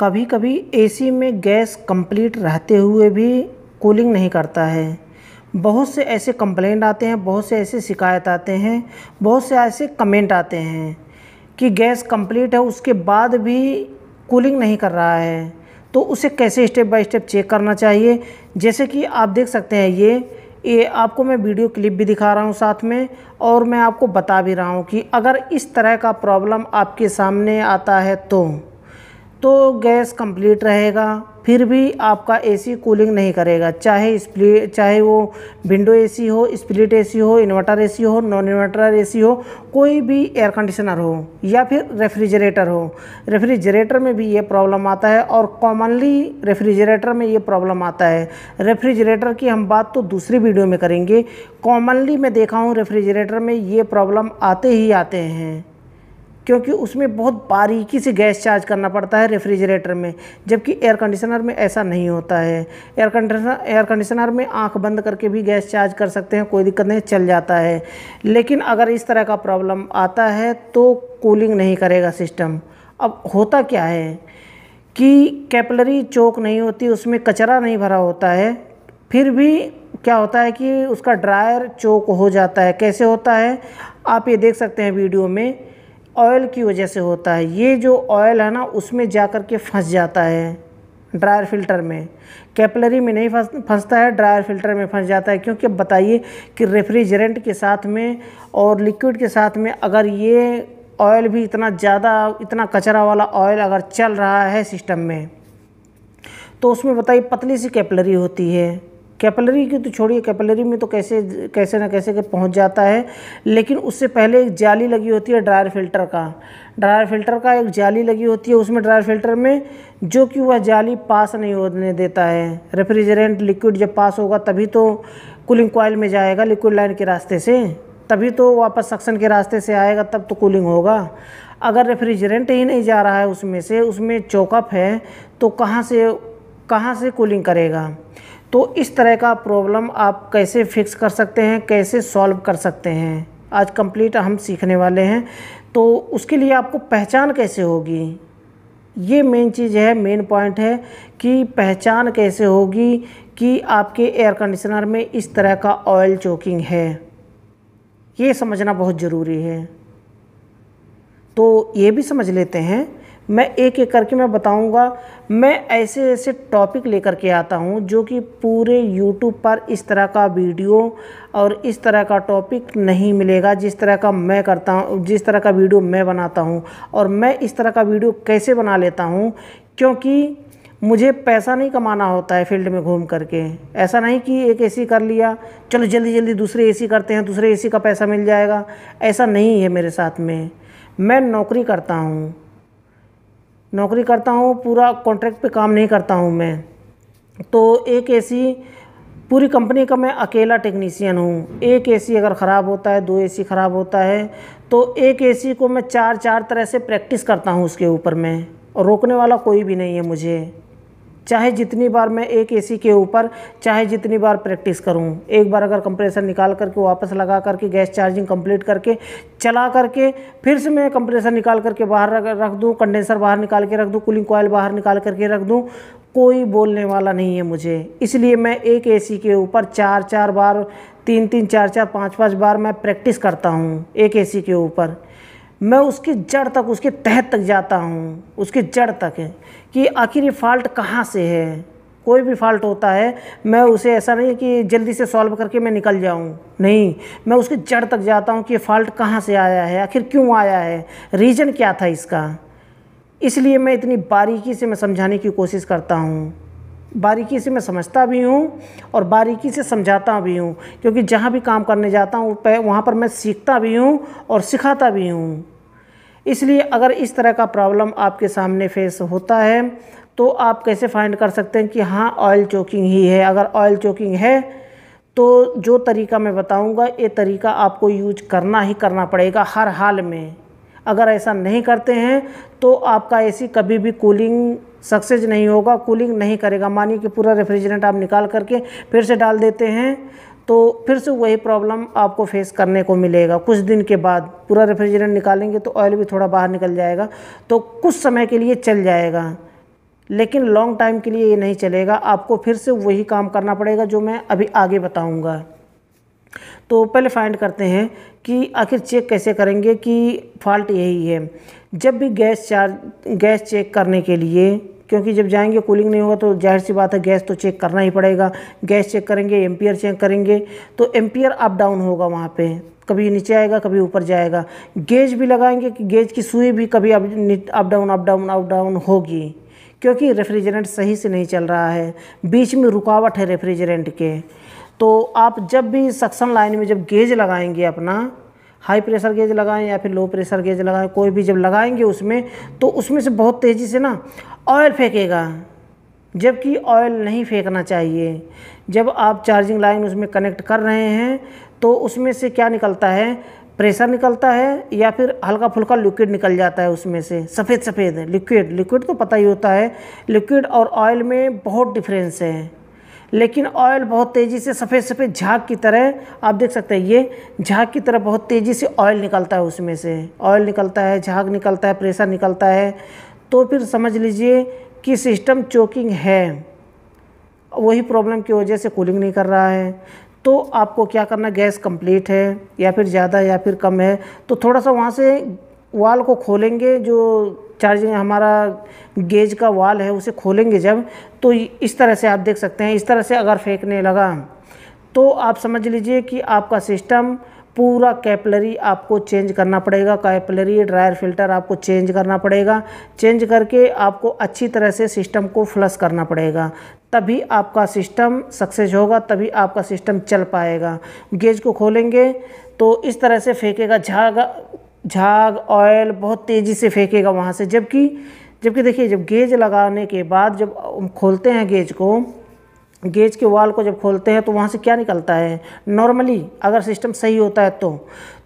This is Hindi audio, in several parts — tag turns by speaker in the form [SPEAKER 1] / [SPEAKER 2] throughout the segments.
[SPEAKER 1] कभी कभी एसी में गैस कंप्लीट रहते हुए भी कूलिंग नहीं करता है बहुत से ऐसे कंप्लेंट आते हैं बहुत से ऐसे शिकायत आते हैं बहुत से ऐसे कमेंट आते हैं कि गैस कंप्लीट है उसके बाद भी कूलिंग नहीं कर रहा है तो उसे कैसे स्टेप बाय स्टेप चेक करना चाहिए जैसे कि आप देख सकते हैं ये ये आपको मैं वीडियो क्लिप भी दिखा रहा हूँ साथ में और मैं आपको बता भी रहा हूँ कि अगर इस तरह का प्रॉब्लम आपके सामने आता है तो तो गैस कंप्लीट रहेगा फिर भी आपका एसी कूलिंग नहीं करेगा चाहे स्प्लिट चाहे वो विंडो एसी हो स्प्लिट एसी हो इन्वर्टर एसी हो नॉन इन्वर्टर एसी हो कोई भी एयर कंडीशनर हो या फिर रेफ्रिजरेटर हो रेफ्रिजरेटर में भी ये प्रॉब्लम आता है और कॉमनली रेफ्रिजरेटर में ये प्रॉब्लम आता है रेफ्रिजरेटर की हम बात तो दूसरी वीडियो में करेंगे कॉमनली मैं देखा हूँ रेफ्रिजरेटर में ये प्रॉब्लम आते ही आते हैं क्योंकि उसमें बहुत बारीकी से गैस चार्ज करना पड़ता है रेफ्रिजरेटर में जबकि एयर कंडीशनर में ऐसा नहीं होता है एयर कंडीशनर एयर कंडीशनर में आंख बंद करके भी गैस चार्ज कर सकते हैं कोई दिक्कत नहीं चल जाता है लेकिन अगर इस तरह का प्रॉब्लम आता है तो कूलिंग नहीं करेगा सिस्टम अब होता क्या है कि कैपलरी चौक नहीं होती उसमें कचरा नहीं भरा होता है फिर भी क्या होता है कि उसका ड्रायर चौक हो जाता है कैसे होता है आप ये देख सकते हैं वीडियो में ऑयल की वजह से होता है ये जो ऑयल है ना उसमें जा कर के फंस जाता है ड्रायर फिल्टर में कैपलरी में नहीं फंसता है ड्रायर फिल्टर में फंस जाता है क्योंकि बताइए कि रेफ्रिजरेंट के साथ में और लिक्विड के साथ में अगर ये ऑयल भी इतना ज़्यादा इतना कचरा वाला ऑयल अगर चल रहा है सिस्टम में तो उसमें बताइए पतली सी कैपलरी होती है कैपलरी की तो छोड़िए कैपलरी में तो कैसे कैसे ना कैसे के पहुंच जाता है लेकिन उससे पहले एक जाली लगी होती है ड्रायर फिल्टर का ड्रायर फिल्टर का एक जाली लगी होती है उसमें ड्रायर फिल्टर में जो कि वह जाली पास नहीं होने देता है रेफ्रिजरेंट लिक्विड जब पास होगा तभी तो कूलिंग कॉयल में जाएगा लिक्विड लाइन के रास्ते से तभी तो वापस सक्शन के रास्ते से आएगा तब तो कूलिंग होगा अगर रेफ्रिजरेंट ही नहीं जा रहा है उसमें से उसमें चौकअप है तो कहाँ से कहाँ से कूलिंग करेगा तो इस तरह का प्रॉब्लम आप कैसे फिक्स कर सकते हैं कैसे सॉल्व कर सकते हैं आज कंप्लीट हम सीखने वाले हैं तो उसके लिए आपको पहचान कैसे होगी ये मेन चीज़ है मेन पॉइंट है कि पहचान कैसे होगी कि आपके एयर कंडीशनर में इस तरह का ऑयल चोकिंग है ये समझना बहुत ज़रूरी है तो ये भी समझ लेते हैं मैं एक एक करके मैं बताऊंगा मैं ऐसे ऐसे टॉपिक लेकर के आता हूं जो कि पूरे यूट्यूब पर इस तरह का वीडियो और इस तरह का टॉपिक नहीं मिलेगा जिस तरह का मैं करता हूं जिस तरह का वीडियो मैं बनाता हूं और मैं इस तरह का वीडियो कैसे बना लेता हूं क्योंकि मुझे पैसा नहीं कमाना होता है फील्ड में घूम करके ऐसा नहीं कि एक एसी कर लिया चलो जल्दी जल्दी दूसरे एसी करते हैं दूसरे एसी का पैसा मिल जाएगा ऐसा नहीं है मेरे साथ में मैं नौकरी करता हूँ नौकरी करता हूँ पूरा कॉन्ट्रैक्ट पे काम नहीं करता हूँ मैं तो एक एसी पूरी कंपनी का मैं अकेला टेक्नीसियन हूँ एक एसी अगर ख़राब होता है दो एसी ख़राब होता है तो एक एसी को मैं चार चार तरह से प्रैक्टिस करता हूँ उसके ऊपर मैं और रोकने वाला कोई भी नहीं है मुझे चाहे जितनी बार मैं एक एसी के ऊपर चाहे जितनी बार प्रैक्टिस करूँ एक बार अगर कंप्रेसर निकाल करके वापस लगा करके गैस चार्जिंग कंप्लीट करके चला करके फिर से मैं कंप्रेसर निकाल करके बाहर रख दूँ कंडेंसर बाहर निकाल के रख दूँ कूलिंग कोयल बाहर निकाल करके रख दूँ कोई बोलने वाला नहीं है मुझे इसलिए मैं एक ए के ऊपर चार चार बार तीन तीन चार चार पाँच पाँच बार मैं प्रैक्टिस करता हूँ एक ए के ऊपर मैं उसकी जड़ तक उसके तहत तक जाता हूँ उसकी जड़ तक है कि आखिर ये फॉल्ट कहाँ से है कोई भी फॉल्ट होता है मैं उसे ऐसा नहीं कि जल्दी से सॉल्व करके मैं निकल जाऊँ नहीं मैं उसकी जड़ तक जाता हूँ कि ये फॉल्ट कहाँ से आया है आखिर क्यों आया है रीज़न क्या था इसका इसलिए मैं इतनी बारीकी से मैं समझाने की कोशिश करता हूँ बारीकी से मैं समझता भी हूँ और बारीकी से समझाता भी हूँ क्योंकि जहाँ भी काम करने जाता हूँ वहाँ पर मैं सीखता भी हूँ और सिखाता भी हूँ इसलिए अगर इस तरह का प्रॉब्लम आपके सामने फेस होता है तो आप कैसे फाइंड कर सकते हैं कि हाँ ऑयल चोकिंग ही है अगर ऑयल चोकिंग है तो जो तरीका मैं बताऊंगा ये तरीका आपको यूज करना ही करना पड़ेगा हर हाल में अगर ऐसा नहीं करते हैं तो आपका ऐसी कभी भी कूलिंग सक्सेस नहीं होगा कूलिंग नहीं करेगा मानिए कि पूरा रेफ्रिजरेंट आप निकाल करके फिर से डाल देते हैं तो फिर से वही प्रॉब्लम आपको फेस करने को मिलेगा कुछ दिन के बाद पूरा रेफ्रिजरेंट निकालेंगे तो ऑयल भी थोड़ा बाहर निकल जाएगा तो कुछ समय के लिए चल जाएगा लेकिन लॉन्ग टाइम के लिए ये नहीं चलेगा आपको फिर से वही काम करना पड़ेगा जो मैं अभी आगे बताऊँगा तो पहले फाइंड करते हैं कि आखिर चेक कैसे करेंगे कि फॉल्ट यही है जब भी गैस चार्ज गैस चेक करने के लिए क्योंकि जब जाएंगे कूलिंग नहीं होगा तो जाहिर सी बात है गैस तो चेक करना ही पड़ेगा गैस चेक करेंगे एम्पियर चेक करेंगे तो एम्पियर अप डाउन होगा वहाँ पे कभी नीचे आएगा कभी ऊपर जाएगा गेज भी लगाएंगे कि गेज की सुई भी कभी up down up down up down होगी क्योंकि रेफ्रिजरेंट सही से नहीं चल रहा है बीच में रुकावट है रेफ्रिजरेंट के तो आप जब भी सक्सन लाइन में जब गेज लगाएंगे अपना हाई प्रेशर गेज लगाएं या फिर लो प्रेशर गेज लगाएं कोई भी जब लगाएंगे उसमें तो उसमें से बहुत तेज़ी से ना ऑयल फेंकेगा जबकि ऑयल नहीं फेंकना चाहिए जब आप चार्जिंग लाइन उसमें कनेक्ट कर रहे हैं तो उसमें से क्या निकलता है प्रेशर निकलता है या फिर हल्का फुल्का लिक्विड निकल जाता है उसमें से सफ़ेद सफ़ेद लिक्विड लिक्विड तो पता ही होता है लिक्विड और ऑयल में बहुत डिफरेंस है लेकिन ऑयल बहुत तेज़ी से सफ़ेद सफ़ेद झाग की तरह आप देख सकते हैं ये झाग की तरह बहुत तेज़ी से ऑयल निकलता है उसमें से ऑयल निकलता है झाग निकलता है प्रेशर निकलता है तो फिर समझ लीजिए कि सिस्टम चोकिंग है वही प्रॉब्लम की वजह से कूलिंग नहीं कर रहा है तो आपको क्या करना गैस कम्प्लीट है या फिर ज़्यादा या फिर कम है तो थोड़ा सा वहाँ से वाल को खोलेंगे जो चार्जिंग हमारा गेज का वाल है उसे खोलेंगे जब तो इस तरह से आप देख सकते हैं इस तरह से अगर फेंकने लगा तो आप समझ लीजिए कि आपका सिस्टम पूरा कैपलरी आपको चेंज करना पड़ेगा कैपलरी ड्रायर फिल्टर आपको चेंज करना पड़ेगा चेंज करके आपको अच्छी तरह से सिस्टम को फ्लश करना पड़ेगा तभी आपका सिस्टम सक्सेस होगा तभी आपका सिस्टम चल पाएगा गेज को खोलेंगे तो इस तरह से फेंकेगा झागा झाग ऑयल बहुत तेज़ी से फेंकेगा वहाँ से जबकि जबकि देखिए जब गेज लगाने के बाद जब खोलते हैं गेज को गेज के वाल को जब खोलते हैं तो वहाँ से क्या निकलता है नॉर्मली अगर सिस्टम सही होता है तो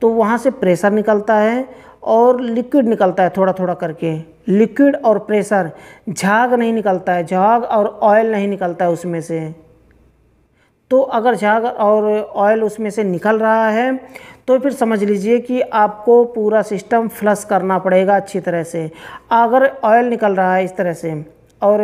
[SPEAKER 1] तो वहाँ से प्रेशर निकलता है और लिक्विड निकलता है थोड़ा थोड़ा करके लिक्विड और प्रेशर झाग नहीं निकलता है झाग और ऑयल नहीं निकलता है उसमें से तो अगर झाग और ऑयल उसमें से निकल रहा है तो फिर समझ लीजिए कि आपको पूरा सिस्टम फ्लश करना पड़ेगा अच्छी तरह से अगर ऑयल निकल रहा है इस तरह से और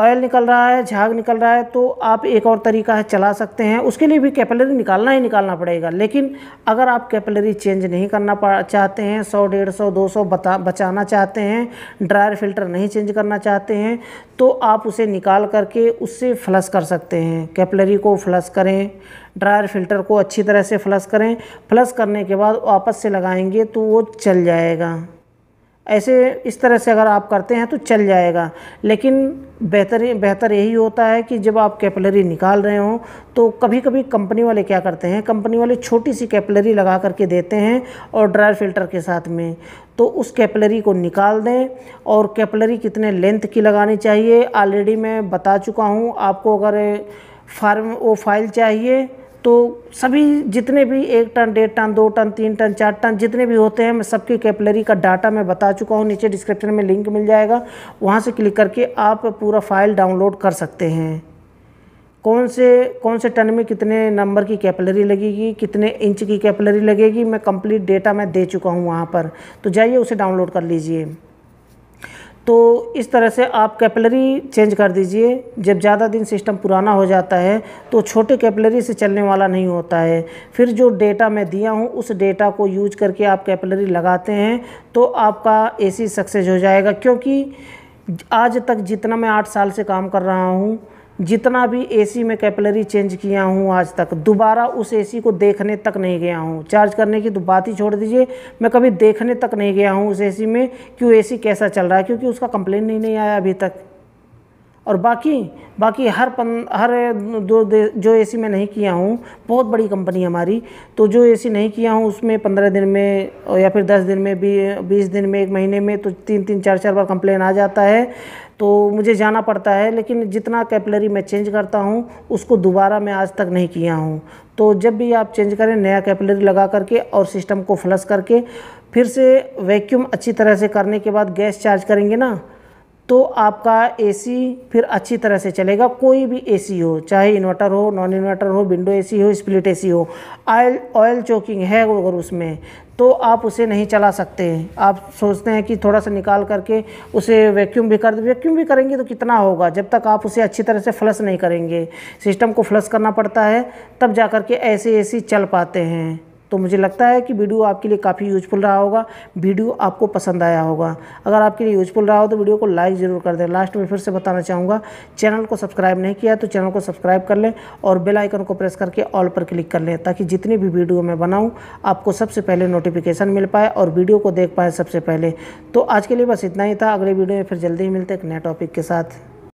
[SPEAKER 1] ऑयल निकल रहा है झाग निकल रहा है तो आप एक और तरीका है चला सकते हैं उसके लिए भी कैपलरी निकालना ही निकालना पड़ेगा लेकिन अगर आप कैपलरी चेंज नहीं करना चाहते हैं सौ डेढ़ सौ दो सौ बता बचाना चाहते हैं ड्रायर फिल्टर नहीं चेंज करना चाहते हैं तो आप उसे निकाल करके उससे फ़्लस कर सकते हैं कैपलरी को फ्लस करें ड्रायर फिल्टर को अच्छी तरह से फ़्लस करें फ्लस करने के बाद वापस से लगाएंगे तो वो चल जाएगा ऐसे इस तरह से अगर आप करते हैं तो चल जाएगा लेकिन बेहतर बेहतर यही होता है कि जब आप कैपलरी निकाल रहे हों तो कभी कभी कंपनी वाले क्या करते हैं कंपनी वाले छोटी सी कैपलरी लगा करके देते हैं और ड्रायर फिल्टर के साथ में तो उस कैपलरी को निकाल दें और कैपलरी कितने लेंथ की लगानी चाहिए ऑलरेडी मैं बता चुका हूँ आपको अगर फार्म वो फाइल चाहिए तो सभी जितने भी एक टन डेढ़ टन दो टन तीन टन चार टन जितने भी होते हैं मैं सबकी कैपलरी का डाटा मैं बता चुका हूँ नीचे डिस्क्रिप्शन में लिंक मिल जाएगा वहाँ से क्लिक करके आप पूरा फाइल डाउनलोड कर सकते हैं कौन से कौन से टन में कितने नंबर की कैपलरी लगेगी कितने इंच की कैपलरी लगेगी मैं कंप्लीट डेटा मैं दे चुका हूँ वहाँ पर तो जाइए उसे डाउनलोड कर लीजिए तो इस तरह से आप कैपलरी चेंज कर दीजिए जब ज़्यादा दिन सिस्टम पुराना हो जाता है तो छोटे कैपलरी से चलने वाला नहीं होता है फिर जो डेटा मैं दिया हूँ उस डेटा को यूज करके आप कैपलरी लगाते हैं तो आपका एसी सक्सेस हो जाएगा क्योंकि आज तक जितना मैं आठ साल से काम कर रहा हूँ जितना भी एसी में कैपलरी चेंज किया हूँ आज तक दोबारा उस एसी को देखने तक नहीं गया हूँ चार्ज करने की तो बात ही छोड़ दीजिए मैं कभी देखने तक नहीं गया हूँ उस एसी में कि वो एसी कैसा चल रहा है क्योंकि उसका कंप्लेन नहीं, नहीं आया अभी तक और बाकी बाकी हर पन हर दो जो एसी मैं नहीं किया हूँ बहुत बड़ी कंपनी हमारी तो जो एसी नहीं किया हूँ उसमें पंद्रह दिन में या फिर दस दिन में बीस दिन में एक महीने में तो तीन तीन चार चार बार कंप्लेन आ जाता है तो मुझे जाना पड़ता है लेकिन जितना कैपलरी मैं चेंज करता हूँ उसको दोबारा मैं आज तक नहीं किया हूँ तो जब भी आप चेंज करें नया कैपलरी लगा करके और सिस्टम को फ्लस करके फिर से वैक्यूम अच्छी तरह से करने के बाद गैस चार्ज करेंगे ना तो आपका एसी फिर अच्छी तरह से चलेगा कोई भी एसी हो चाहे इन्वर्टर हो नॉन इन्वर्टर हो विंडो एसी हो स्प्लिट एसी हो ऑयल ऑयल चोकिंग है अगर उसमें तो आप उसे नहीं चला सकते आप सोचते हैं कि थोड़ा सा निकाल करके उसे वैक्यूम भी कर वैक्यूम भी करेंगे तो कितना होगा जब तक आप उसे अच्छी तरह से फ्लश नहीं करेंगे सिस्टम को फ्लश करना पड़ता है तब जा कर के ऐसे ए चल पाते हैं तो मुझे लगता है कि वीडियो आपके लिए काफ़ी यूजफुल रहा होगा वीडियो आपको पसंद आया होगा अगर आपके लिए यूजफुल रहा हो तो वीडियो को लाइक ज़रूर कर दें लास्ट में फिर से बताना चाहूँगा चैनल को सब्सक्राइब नहीं किया तो चैनल को सब्सक्राइब कर लें और बेल आइकन को प्रेस करके ऑल पर क्लिक कर लें ताकि जितनी भी वीडियो मैं बनाऊँ आपको सबसे पहले नोटिफिकेशन मिल पाए और वीडियो को देख पाएँ सबसे पहले तो आज के लिए बस इतना ही था अगले वीडियो में फिर जल्दी ही मिलते एक नए टॉपिक के साथ